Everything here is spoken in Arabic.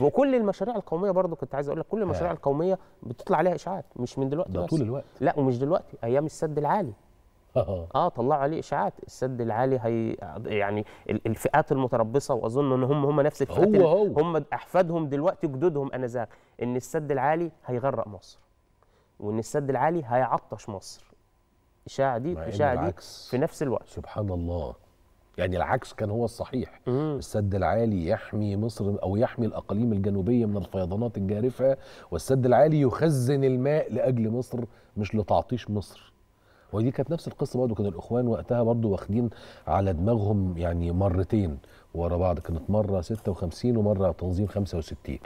وكل المشاريع القوميه برضو كنت عايز اقول لك كل المشاريع آه. القوميه بتطلع عليها اشاعات مش من دلوقتي ده بس. طول الوقت لا ومش دلوقتي ايام السد العالي اه طلعوا عليه اشاعات السد العالي هي يعني الفئات المتربصه واظن ان هم هم نفس الفئات هو هو. هم احفادهم دلوقتي جدودهم انذاك ان السد العالي هيغرق مصر وان السد العالي هيعطش مصر الاشاعه دي اشاعه دي في نفس الوقت سبحان الله يعني العكس كان هو الصحيح مم. السد العالي يحمي مصر او يحمي الاقاليم الجنوبيه من الفيضانات الجارفه والسد العالي يخزن الماء لاجل مصر مش لتعطيش مصر ودي كانت نفس القصه برضه كان الاخوان وقتها برضه واخدين على دماغهم يعني مرتين ورا بعض كانت مره 56 ومره تنظيم 65